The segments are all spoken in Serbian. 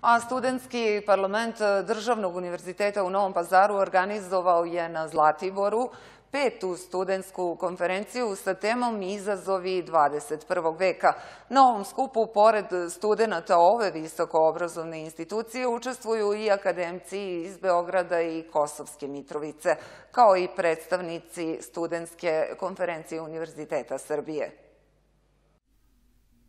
A studentski parlament e, Državnog univerziteta u Novom pazaru organizovao je na Zlatiboru petu studentsku konferenciju sa temom Izazovi 21. veka. Na ovom skupu, pored studenta ove visokoobrazovne institucije, učestvuju i akademci iz Beograda i Kosovske Mitrovice, kao i predstavnici studentske konferencije Univerziteta Srbije.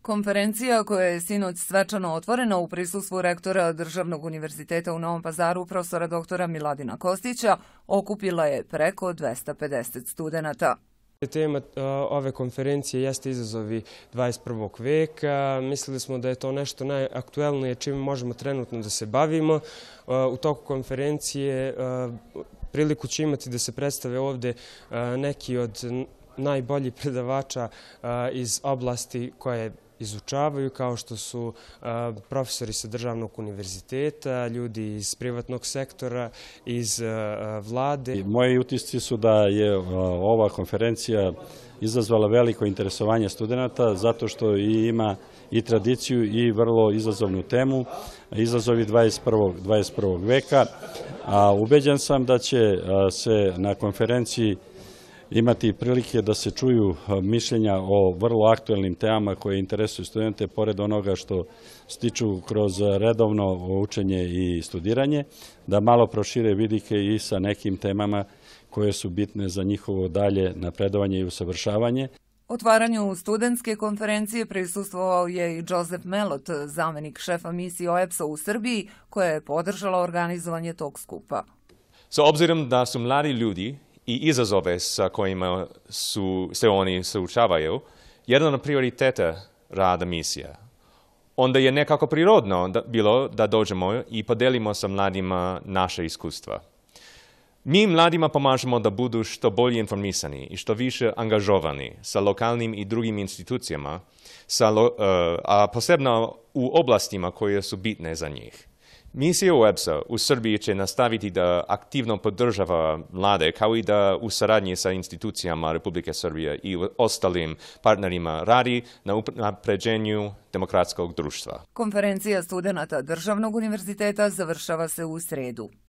Konferencija koja je sinoć svečano otvorena u prisustvu rektora Državnog univerziteta u Novom pazaru profesora doktora Miladina Kostića okupila je preko 250 studenta. Tema e, ove konferencije jeste izazovi 21. veka. Mislili smo da je to nešto najaktuelnije čim možemo trenutno da se bavimo. E, u toku konferencije e, priliku će imati da se predstave ovde neki od najboljih predavača iz oblasti koja je izučavaju, kao što su profesori sa državnog univerziteta, ljudi iz privatnog sektora, iz vlade. Moji utisci su da je ova konferencija izazvala veliko interesovanje studenta zato što i ima i tradiciju i vrlo izazovnu temu, izazovi 21. 21. veka. A ubeđan sam da će se na konferenciji imati prilike da se čuju eh, mišljenja o vrlo aktuelnim temama koje interesuju studente, pored onoga što stiču kroz redovno učenje i studiranje, da malo prošire vidike i sa nekim temama koje su bitne za njihovo dalje napredovanje i usavršavanje. Otvaranju studentske konferencije prisustvovao je i Joseph Melot, zamenik šefa misije OEPS-a u Srbiji, koja je podržala organizovanje tog skupa. Sa obzirom da su mladi ljudi i izazove sa kojima su, se oni suočavaju, jedan od prioriteta rada misija. Onda je nekako prirodno da, bilo da dođemo i podelimo sa mladima naše iskustva. Mi mladima pomažemo da budu što bolje informisani i što više angažovani sa lokalnim i drugim institucijama, sa lo, eh, a posebno u oblastima koje su bitne za njih. Мисија Уебса у Србија ќе наставити да активно поддржава младе, као и да у сарадње со институцијама Република Србија и осталим партнерима ради на напреджењу демократског друштва. Конференција студената Државног универзитета завршава се у среду.